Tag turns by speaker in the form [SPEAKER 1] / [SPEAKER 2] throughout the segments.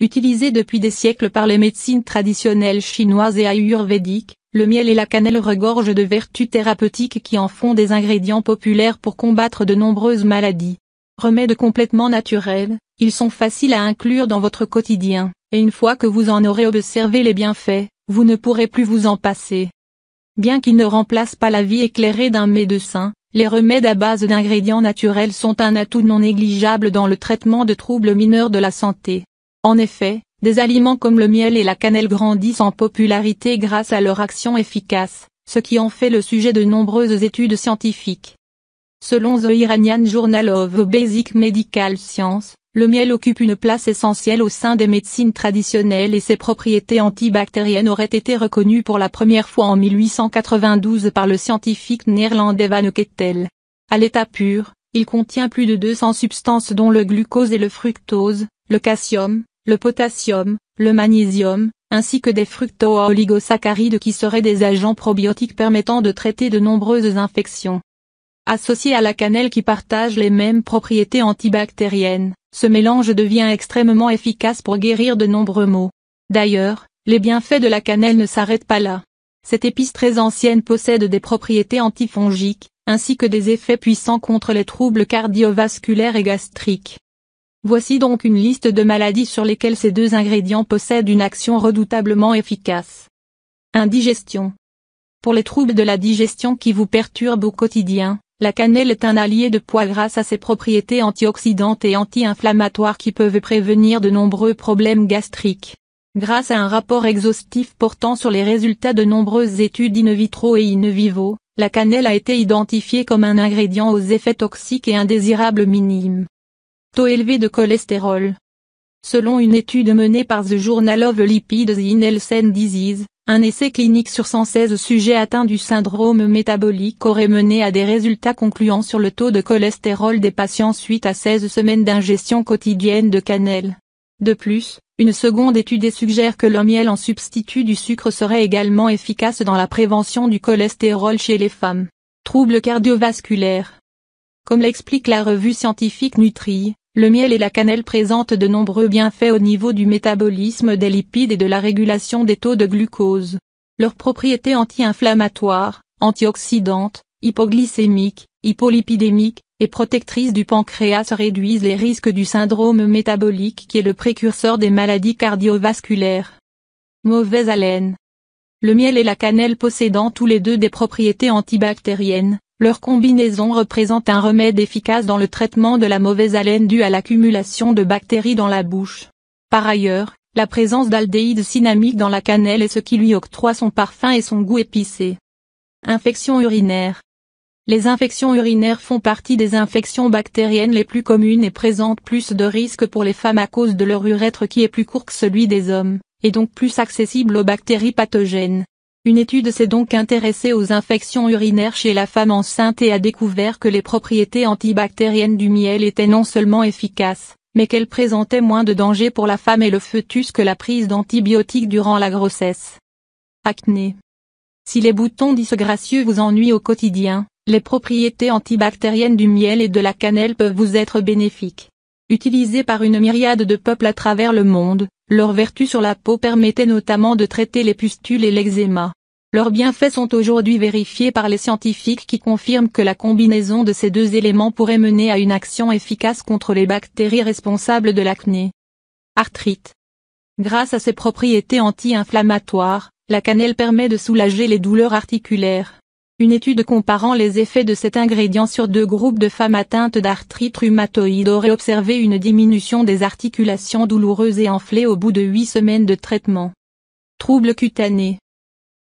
[SPEAKER 1] Utilisé depuis des siècles par les médecines traditionnelles chinoises et ayurvédiques, le miel et la cannelle regorgent de vertus thérapeutiques qui en font des ingrédients populaires pour combattre de nombreuses maladies. Remèdes complètement naturels, ils sont faciles à inclure dans votre quotidien, et une fois que vous en aurez observé les bienfaits, vous ne pourrez plus vous en passer. Bien qu'ils ne remplacent pas la vie éclairée d'un médecin, les remèdes à base d'ingrédients naturels sont un atout non négligeable dans le traitement de troubles mineurs de la santé. En effet, des aliments comme le miel et la cannelle grandissent en popularité grâce à leur action efficace, ce qui en fait le sujet de nombreuses études scientifiques. Selon The Iranian Journal of Basic Medical Science, le miel occupe une place essentielle au sein des médecines traditionnelles et ses propriétés antibactériennes auraient été reconnues pour la première fois en 1892 par le scientifique néerlandais Van Kettel. À l'état pur, il contient plus de 200 substances dont le glucose et le fructose, le calcium, le potassium, le magnésium, ainsi que des fructo-oligosaccharides qui seraient des agents probiotiques permettant de traiter de nombreuses infections. Associé à la cannelle qui partage les mêmes propriétés antibactériennes, ce mélange devient extrêmement efficace pour guérir de nombreux maux. D'ailleurs, les bienfaits de la cannelle ne s'arrêtent pas là. Cette épice très ancienne possède des propriétés antifongiques, ainsi que des effets puissants contre les troubles cardiovasculaires et gastriques. Voici donc une liste de maladies sur lesquelles ces deux ingrédients possèdent une action redoutablement efficace. Indigestion. Pour les troubles de la digestion qui vous perturbent au quotidien, la cannelle est un allié de poids grâce à ses propriétés antioxydantes et anti-inflammatoires qui peuvent prévenir de nombreux problèmes gastriques. Grâce à un rapport exhaustif portant sur les résultats de nombreuses études in vitro et in vivo, la cannelle a été identifiée comme un ingrédient aux effets toxiques et indésirables minimes taux élevé de cholestérol. Selon une étude menée par The Journal of Lipids in Health Disease, un essai clinique sur 116 sujets atteints du syndrome métabolique aurait mené à des résultats concluants sur le taux de cholestérol des patients suite à 16 semaines d'ingestion quotidienne de cannelle. De plus, une seconde étude suggère que le miel en substitut du sucre serait également efficace dans la prévention du cholestérol chez les femmes. Troubles cardiovasculaires. Comme l'explique la revue scientifique Nutri, le miel et la cannelle présentent de nombreux bienfaits au niveau du métabolisme des lipides et de la régulation des taux de glucose. Leurs propriétés anti-inflammatoires, antioxydantes, hypoglycémiques, hypolipidémiques, et protectrices du pancréas réduisent les risques du syndrome métabolique qui est le précurseur des maladies cardiovasculaires. Mauvaise haleine. Le miel et la cannelle possédant tous les deux des propriétés antibactériennes, leur combinaison représente un remède efficace dans le traitement de la mauvaise haleine due à l'accumulation de bactéries dans la bouche. Par ailleurs, la présence d'aldéhyde cinnamique dans la cannelle est ce qui lui octroie son parfum et son goût épicé. Infections urinaires Les infections urinaires font partie des infections bactériennes les plus communes et présentent plus de risques pour les femmes à cause de leur urètre qui est plus court que celui des hommes, et donc plus accessible aux bactéries pathogènes. Une étude s'est donc intéressée aux infections urinaires chez la femme enceinte et a découvert que les propriétés antibactériennes du miel étaient non seulement efficaces, mais qu'elles présentaient moins de danger pour la femme et le foetus que la prise d'antibiotiques durant la grossesse. Acné. Si les boutons disgracieux vous ennuient au quotidien, les propriétés antibactériennes du miel et de la cannelle peuvent vous être bénéfiques. Utilisés par une myriade de peuples à travers le monde, leurs vertus sur la peau permettait notamment de traiter les pustules et l'eczéma. Leurs bienfaits sont aujourd'hui vérifiés par les scientifiques qui confirment que la combinaison de ces deux éléments pourrait mener à une action efficace contre les bactéries responsables de l'acné. Arthrite. Grâce à ses propriétés anti-inflammatoires, la cannelle permet de soulager les douleurs articulaires. Une étude comparant les effets de cet ingrédient sur deux groupes de femmes atteintes d'arthrite rhumatoïde aurait observé une diminution des articulations douloureuses et enflées au bout de huit semaines de traitement. Troubles cutanés.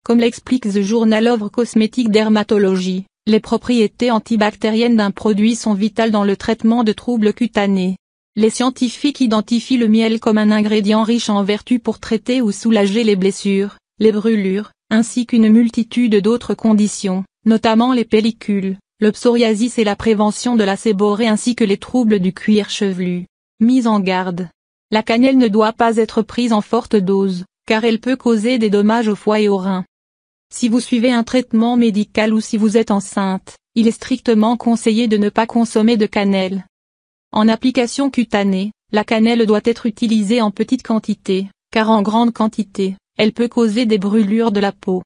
[SPEAKER 1] Comme l'explique The Journal of Cosmétique Dermatologie, les propriétés antibactériennes d'un produit sont vitales dans le traitement de troubles cutanés. Les scientifiques identifient le miel comme un ingrédient riche en vertus pour traiter ou soulager les blessures, les brûlures, ainsi qu'une multitude d'autres conditions, notamment les pellicules, le psoriasis et la prévention de la séborée ainsi que les troubles du cuir chevelu. Mise en garde. La cannelle ne doit pas être prise en forte dose, car elle peut causer des dommages au foie et aux reins. Si vous suivez un traitement médical ou si vous êtes enceinte, il est strictement conseillé de ne pas consommer de cannelle. En application cutanée, la cannelle doit être utilisée en petite quantité, car en grande quantité, elle peut causer des brûlures de la peau.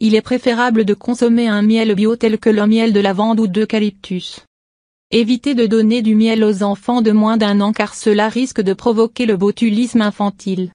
[SPEAKER 1] Il est préférable de consommer un miel bio tel que le miel de lavande ou d'eucalyptus. Évitez de donner du miel aux enfants de moins d'un an car cela risque de provoquer le botulisme infantile.